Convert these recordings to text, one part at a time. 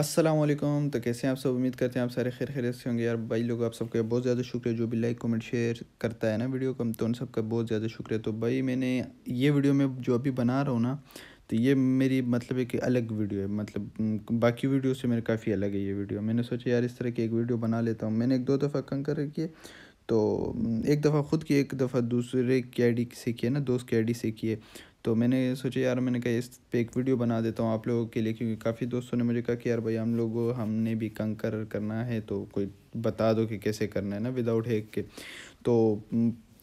असलम तो कैसे हैं आप सब उम्मीद करते हैं आप सारे खैर खैरियत से होंगे यार भाई लोग आप सबका बहुत ज़्यादा शुक्रिया जो भी लाइक कमेंट शेयर करता है ना वीडियो को तो उन सबका बहुत ज़्यादा शुक्रिया तो भाई मैंने ये वीडियो में जो अभी बना रहा हूँ ना तो ये मेरी मतलब एक अलग वीडियो है मतलब बाकी वीडियो से मेरे काफ़ी अलग है ये वीडियो मैंने सोचा यार इस तरह की एक वीडियो बना लेता हूँ मैंने एक दो दफ़ा कंकर रखी है तो एक दफ़ा ख़ुद की एक दफ़ा दूसरे की आई से किया ना दोस्त की आई से किए तो मैंने सोचा यार मैंने कहा इस पर एक वीडियो बना देता हूँ आप लोगों के लिए क्योंकि काफ़ी दोस्तों ने मुझे कहा कि यार भाई हम लोग हमने भी कंकर करना है तो कोई बता दो कि कैसे करना है ना विदाउट हैक के तो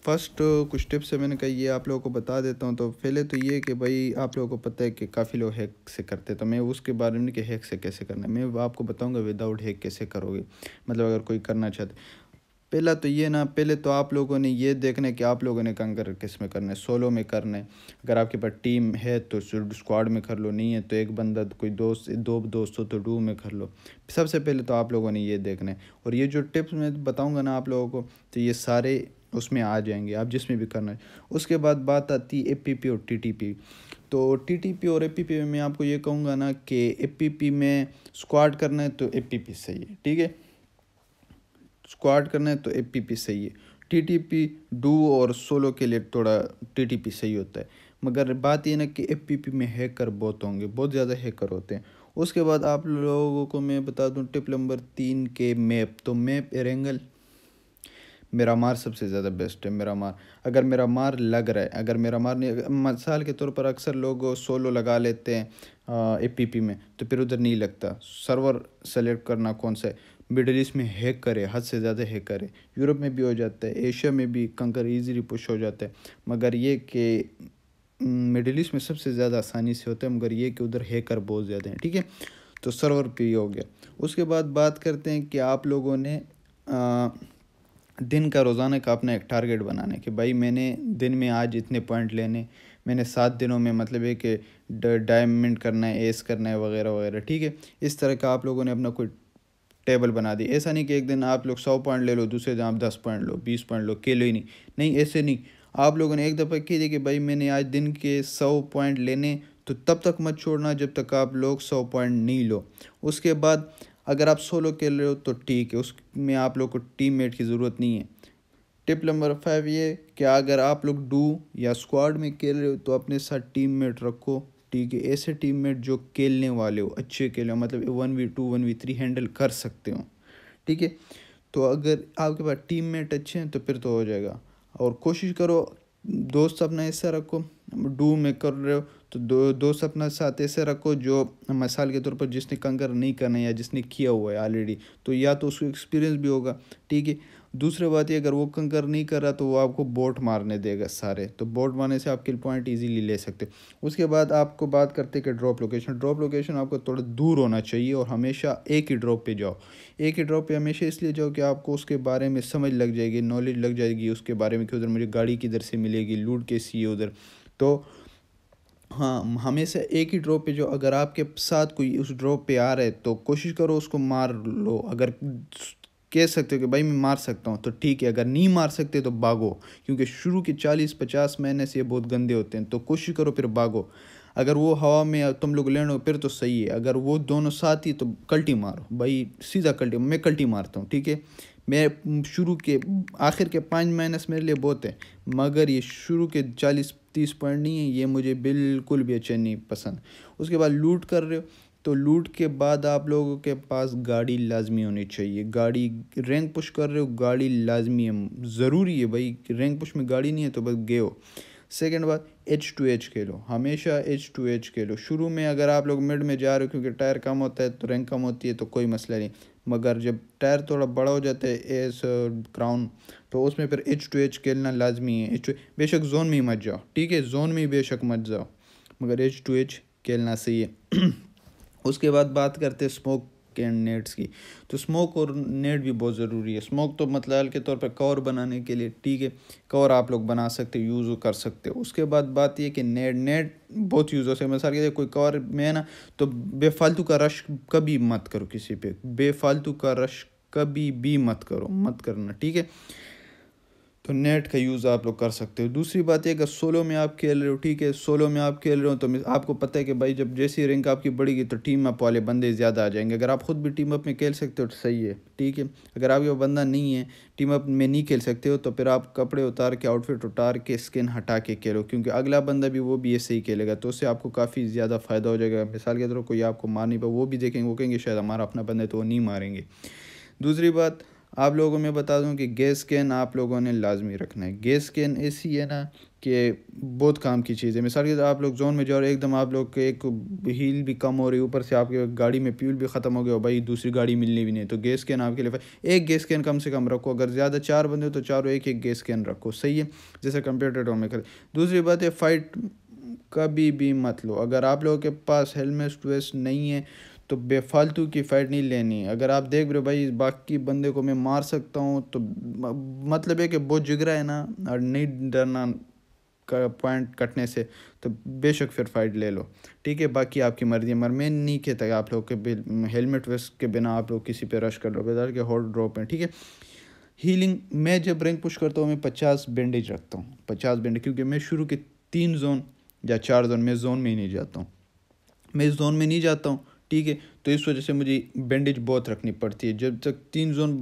फर्स्ट कुछ टिप्स है मैंने कहा ये आप लोगों को बता देता हूँ तो पहले तो ये कि भाई आप लोगों को पता है कि काफ़ी लोग हैक से करते तो मैं उसके बारे में कि हैक से कैसे करना है मैं आपको बताऊँगा विदाउट हैक कैसे करोगे मतलब अगर कोई करना चाहते पहला तो ये ना पहले तो आप लोगों ने ये देखना है कि आप लोगों ने कंकर किस में करना है सोलो में करना है अगर आपके पास टीम है तो स्क्वाड में कर लो नहीं है तो एक बंदा कोई दोस्त दो दोस्त हो तो डू में कर लो सबसे पहले तो आप लोगों ने ये देखना है और ये जो टिप्स मैं बताऊँगा ना आप लोगों को तो ये सारे उसमें आ जाएंगे आप जिसमें भी करना है उसके बाद बात आती है ए और टी तो टी और ए में आपको ये कहूँगा ना कि ए में स्क्वाड करना है तो ए सही है ठीक है स्क्वाड करना है तो ए सही है टीटीपी डू और सोलो के लिए थोड़ा टीटीपी सही होता है मगर बात यह ना कि पी में हैकर बहुत होंगे बहुत ज़्यादा हैकर होते हैं उसके बाद आप लोगों को मैं बता दूं टिप नंबर तीन के मैप तो मैप एरेंगल मेरा मार सबसे ज़्यादा बेस्ट है मेरा मार अगर मेरा मार लग रहा है अगर मेरा मार नहीं मिसाल के तौर पर अक्सर लोग सोलो लगा लेते हैं ए पी पी में तो फिर उधर नहीं लगता सर्वर सेलेक्ट करना कौन सा है मिडल ईस्ट में हैक करे हद से ज़्यादा हैक करे यूरोप में भी हो जाता है एशिया में भी कंकर ईजीली पुश हो जाता है मगर ये कि मिडल ईस्ट में सबसे ज़्यादा आसानी से होता है मगर ये कि उधर हैकर बहुत ज़्यादा हैं ठीक है ठीके? तो सर्वर पे हो गया उसके बाद बात करते हैं कि आप लोगों ने आ, दिन का रोज़ाना का अपना एक टारगेट बनाना कि भाई मैंने दिन में आज इतने पॉइंट लेने मैंने सात दिनों में मतलब है कि डायमंड करना है एस करना है वगैरह वगैरह ठीक है इस तरह का आप लोगों ने अपना कोई टेबल बना दी ऐसा नहीं कि एक दिन आप लोग सौ पॉइंट ले लो दूसरे दिन आप दस पॉइंट लो बीस पॉइंट लो केलो ही नहीं नहीं ऐसे नहीं आप लोगों ने एक दफ़ा कह दिया कि भाई मैंने आज दिन के सौ पॉइंट लेने तो तब तक मत छोड़ना जब तक आप लोग सौ पॉइंट नहीं लो उसके बाद अगर आप सोलो खेल रहे हो तो ठीक है उसमें आप लोग को टीम की ज़रूरत नहीं है टिप नंबर फाइव ये कि अगर आप लोग डू या स्क्वाड में खेल रहे हो तो अपने साथ टीममेट रखो ठीक है ऐसे टीम में जो खेलने वाले हो अच्छे खेले हो मतलब one v two one v three handle कर सकते हो ठीक है तो अगर आपके पास टीम मेट अच्छे हैं तो फिर तो हो जाएगा और कोशिश करो दोस्त अपना ऐसा रखो डू में कर रहे हो तो दो दोस्त अपना साथ ऐसे रखो जो मिसाल के तौर पर जिसने कंकर नहीं करना या जिसने किया हुआ है ऑलरेडी तो या तो उसको एक्सपीरियंस भी होगा ठीक है दूसरी बात ये अगर वो कंकर नहीं कर रहा तो वो आपको बोट मारने देगा सारे तो बोट मारने से आप किल पॉइंट इजीली ले सकते उसके बाद आपको बात करते कि ड्रॉप लोकेशन ड्रॉप लोकेशन आपको थोड़ा दूर होना चाहिए और हमेशा एक ही ड्रॉप पे जाओ एक ही ड्रॉप पे हमेशा इसलिए जाओ कि आपको उसके बारे में समझ लग जाएगी नॉलेज लग जाएगी उसके बारे में कि उधर मुझे गाड़ी किधर से मिलेगी लूट कैसी है उधर तो हाँ हमेशा एक ही ड्रॉप पे जो अगर आपके साथ कोई उस ड्रॉप पे आ रहा है तो कोशिश करो उसको मार लो अगर कह सकते हो कि भाई मैं मार सकता हूँ तो ठीक है अगर नहीं मार सकते तो भागो क्योंकि शुरू के चालीस पचास महीने से ये बहुत गंदे होते हैं तो कोशिश करो फिर भागो अगर वो हवा में तुम लोग लैंड हो फिर तो सही है अगर वो दोनों साथ ही तो कल्टी मारो भाई सीधा कल्टी मैं कल्टी मारता हूँ ठीक है मैं शुरू के आखिर के पाँच माइनस मेरे लिए बहुत है मगर ये शुरू के चालीस तीस पॉइंट नहीं है ये मुझे बिल्कुल भी अच्छे नहीं पसंद उसके बाद लूट कर रहे हो तो लूट के बाद आप लोगों के पास गाड़ी लाजमी होनी चाहिए गाड़ी रैंक पुश कर रहे हो गाड़ी लाजमी है ज़रूरी है भाई रैंक पुश में गाड़ी नहीं है तो बस गए हो सेकेंड बात एच टू एच खेलो हमेशा एच टू एच खेलो शुरू में अगर आप लोग मिड में जा रहे हो क्योंकि टायर कम होता है तो रैंक कम होती है तो कोई मसला नहीं मगर जब टायर थोड़ा बड़ा हो जाता है एस क्राउन तो उसमें फिर एच टू एच खेलना लाजमी है एच टू बेशक जोन में ही मत जाओ ठीक है जोन में ही बेशक मत जाओ मगर एच टू एच खेलना सही है उसके बाद बात करते हैं स्मोक एंड नेट्स की तो स्मोक और नेट भी बहुत ज़रूरी है स्मोक तो मतलब के तौर पर कवर बनाने के लिए ठीक है कवर आप लोग बना सकते हो यूज़ कर सकते हो उसके बाद बात यह कि नेट नेट बहुत यूज़ हो सकते मिसाल के कोई कवर में है ना तो बेफालतू का रश कभी मत करो किसी पे बेफालतू का रश कभी भी मत करो मत करना ठीक है तो नेट का यूज़ आप लोग कर सकते हो दूसरी बात ये अगर सोलो में आप खेल रहे हो ठीक है सोलो में आप खेल रहे हो तो आपको पता है कि भाई जब जैसी रैंक आपकी बढ़ेगी तो टीम अप वाले बंदे ज़्यादा आ जाएंगे अगर आप खुद भी टीम अप में खेल सकते हो तो सही है ठीक है अगर आपके बंदा नहीं है टीम अप में नहीं खेल सकते हो तो फिर आप कपड़े उतार के आउटफिट उतार के स्किन हटा के खेलो क्योंकि अगला बंदा भी वो भी ऐसे ही खेलेगा तो उससे आपको काफ़ी ज़्यादा फ़ायदा हो जाएगा मिसाल के तौर कोई आपको मार नहीं पाए वो भी देखेंगे वो कहेंगे शायद हमारा अपना बंदा है तो वो नहीं मारेंगे दूसरी बात आप लोगों में बता दूं कि गैस कैन आप लोगों ने लाजमी रखना है गैस कैन ऐसी है ना कि बहुत काम की चीज़ है मिसाल के आप लोग जोन में जाओ और एकदम आप लोग के एक हील भी कम हो रही है ऊपर से आपके गाड़ी में प्यूल भी ख़त्म हो गया हो भाई दूसरी गाड़ी मिलनी भी नहीं तो गैस कैन आपके लिए एक गैस कैन कम से कम रखो अगर ज़्यादा चार बंदे हो तो चारों एक एक गैस कैन रखो सही है जैसे कंप्यूटर में करें दूसरी बात है फ़ाइट कभी भी मत लो अगर आप लोगों के पास हेलमेट वेस्ट नहीं है तो बेफालतू की फ़ाइट नहीं लेनी अगर आप देख रहे हो भाई बाकी बंदे को मैं मार सकता हूँ तो मतलब है कि बहुत जिगरा है ना और नहीं डरना का पॉइंट कटने से तो बेशक फिर फाइट ले लो ठीक है बाकी आपकी मर्ज़ी मगर मैं नहीं कहता आप लोग के हेलमेट वेस्ट के बिना आप लोग किसी पे रश कर लो बेदार के हॉट ड्रॉप हैं ठीक है हीलिंग मैं जब रैंक पुश करता हूँ मैं पचास बैंडेज रखता हूँ पचास बैंडेज क्योंकि मैं शुरू के तीन जोन या चार जोन मैं जोन में ही नहीं जाता हूँ मैं इस जोन में नहीं जाता हूँ ठीक है तो इस वजह से मुझे बैंडेज बहुत रखनी पड़ती है जब तक तीन जोन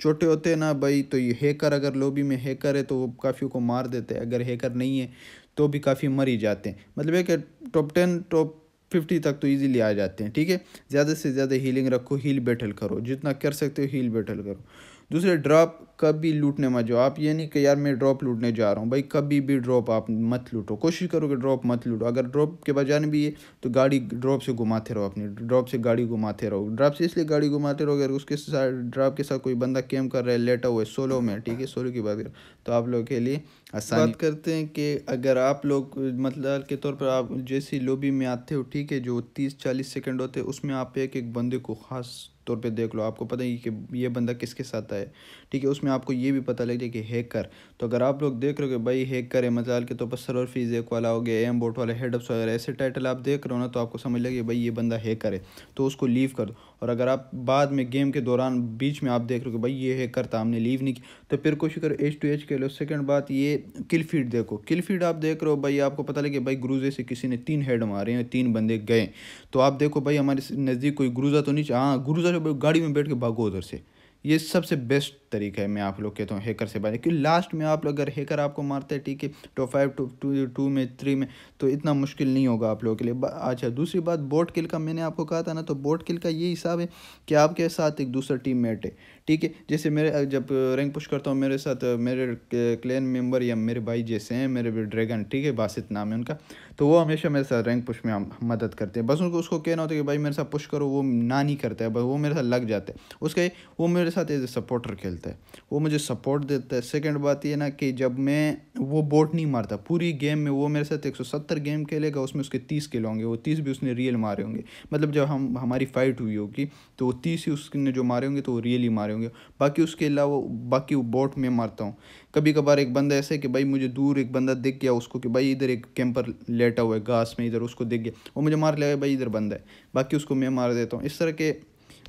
छोटे होते हैं ना भाई तो ये हैकर अगर लोबी में हैकर है तो वो काफ़ी को मार देते हैं अगर हैकर नहीं है तो भी काफ़ी मर ही जाते हैं मतलब है कि टॉप टेन टॉप फिफ्टी तक तो इजीली आ जाते हैं ठीक है ज़्यादा से ज़्यादा हीलिंग रखो हील बैटल करो जितना कर सकते हो हील बैटल करो दूसरे ड्रॉप कभी लूटने मत जाओ आप ये नहीं कि यार मैं ड्रॉप लूटने जा रहा हूँ भाई कभी भी ड्रॉप आप मत लूटो कोशिश करो कि ड्रॉप मत लूटो अगर ड्रॉप के बजाय भी है तो गाड़ी ड्रॉप से घुमाते रहो अपनी ड्रॉप से गाड़ी घुमाते रहो ड्रॉप से इसलिए गाड़ी घुमाते रहो अगर उसके साथ ड्रॉप के साथ कोई बंदा कैम कर रहा है लेटा हुआ है सोलो में ठीक है सोलो की बात करो तो आप लोगों के लिए आसान बात करते हैं कि अगर आप लोग मतलब के तौर पर आप जैसी लोबी में आते हो ठीक है जो तीस चालीस सेकेंड होते हैं उसमें आप एक एक बंदे को खास तौर पर देख लो आपको पता ही कि ये बंदा किसके साथ आए ठीक है उसमें में आपको ये भी पता लग जाए कि हैकर तो अगर आप लोग देख रहे हो कि भाई हैकर है मजाल के तो पर सर्वर फीस एक वाला हो गया एम बोट वाला हेडअप्स वगैरह ऐसे टाइटल आप देख रहे हो ना तो आपको समझ लगे भाई ये बंदा हैकर है तो उसको लीव कर दो और अगर आप बाद में गेम के दौरान बीच में आप देख रहे हो कि भाई ये हैकर था हमने लीव नहीं किया तो फिर कोशिश करो एच टू एच के लो सेकेंड बात ये किल फीड देखो किल फीड आप देख रहे हो भाई आपको पता लगे भाई ग्रूजे से किसी ने तीन हेड मारे हैं तीन बंदे गए तो आप देखो भाई हमारे नज़दीक कोई ग्रूजा तो नहीं हाँ ग्रूजा जो गाड़ी में बैठ के भागो उधर से ये सबसे बेस्ट तरीके में आप लोग कहता हूँ हैकर से बचें क्योंकि लास्ट में आप लोग अगर हैकर आपको मारते हैं ठीक है टो फाइव टॉप टू टू में थ्री में तो इतना मुश्किल नहीं होगा आप लोगों के लिए अच्छा दूसरी बात बोट किल का मैंने आपको कहा था ना तो बोट किल का ये हिसाब है कि आपके साथ एक दूसरा टीम मेट है ठीक है जैसे मेरे जब रैंक पुश करता हूँ मेरे साथ मेरे क्लैन मेम्बर या मेरे भाई जैसे हैं मेरे ड्रैगन ठीक है बासित नाम है उनका तो वो हमेशा मेरे साथ रैंक पुश में मदद करते हैं बस उनको उसको कहना होता है कि भाई मेरे साथ पुश करो वो ना नहीं करता है बस वो मेरे साथ लग जाता है उसके वो मेरे साथ एज ए सपोर्टर खेलते खेलता है वो मुझे सपोर्ट देता है सेकंड बात ये ना कि जब मैं वो बोट नहीं मारता पूरी गेम में वो मेरे साथ 170 गेम खेलेगा उसमें उसके 30 किल होंगे वो 30 भी उसने रियल मारे होंगे मतलब जब हम हमारी फ़ाइट हुई होगी तो वो तीस ही उसने जो मारे होंगे तो वो रियल ही मारे होंगे बाकी उसके अलावा बाकी वो बोट में मारता हूँ कभी कभार एक बंदा ऐसे कि भाई मुझे दूर एक बंदा दिख गया उसको कि भाई इधर एक कैंपर लेटा हुआ है घास में इधर उसको दिख गया वो मुझे मार लिया भाई इधर बंदा है बाकी उसको मैं मार देता हूँ इस तरह के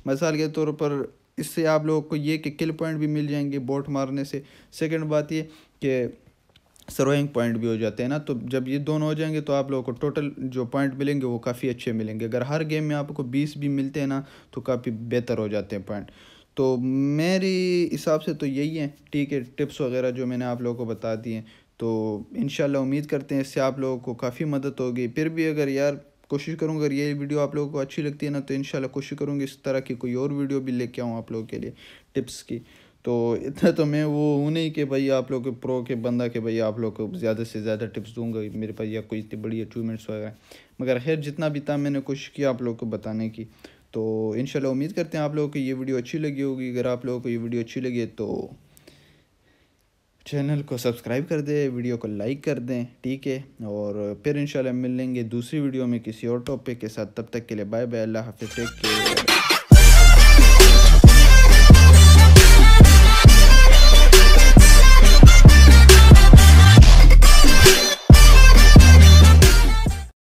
मिसाल के तौर पर इससे आप लोगों को ये कि किल पॉइंट भी मिल जाएंगे बोट मारने से सेकंड बात ये कि सर्वाइंग पॉइंट भी हो जाते हैं ना तो जब ये दोनों हो जाएंगे तो आप लोगों को टोटल जो पॉइंट मिलेंगे वो काफ़ी अच्छे मिलेंगे अगर हर गेम में आपको बीस भी मिलते हैं ना तो काफ़ी बेहतर हो जाते हैं पॉइंट तो मेरे हिसाब से तो यही है ठीक है टिप्स वगैरह जो मैंने आप लोगों को बता दिए तो इन उम्मीद करते हैं इससे आप लोगों को काफ़ी मदद होगी फिर भी अगर यार कोशिश करूँगा अगर ये वीडियो आप लोगों को अच्छी लगती है ना तो इन कोशिश करूँगी इस तरह की कोई और वीडियो भी लेके आऊँ आप लोगों के लिए टिप्स की तो इतना तो मैं वो हूँ नहीं कि भाई आप लोग के प्रो के बंदा के भाई आप लोग को ज़्यादा से ज़्यादा टिप्स दूंगा मेरे पास या कोई इतनी बड़ी अचीवमेंट्स वगैरह मगर खैर जितना भी था मैंने कोशिश की आप लोग को बताने की तो इन उम्मीद करते हैं आप लोगों को ये वीडियो अच्छी लगी होगी अगर आप लोगों को ये वीडियो अच्छी लगी तो चैनल को सब्सक्राइब कर दें वीडियो को लाइक कर दें ठीक है और फिर इंशाल्लाह मिलेंगे दूसरी वीडियो में किसी और टॉपिक के साथ तब तक के लिए बाय बाय अल्लाह हाफिज़ टेक केयर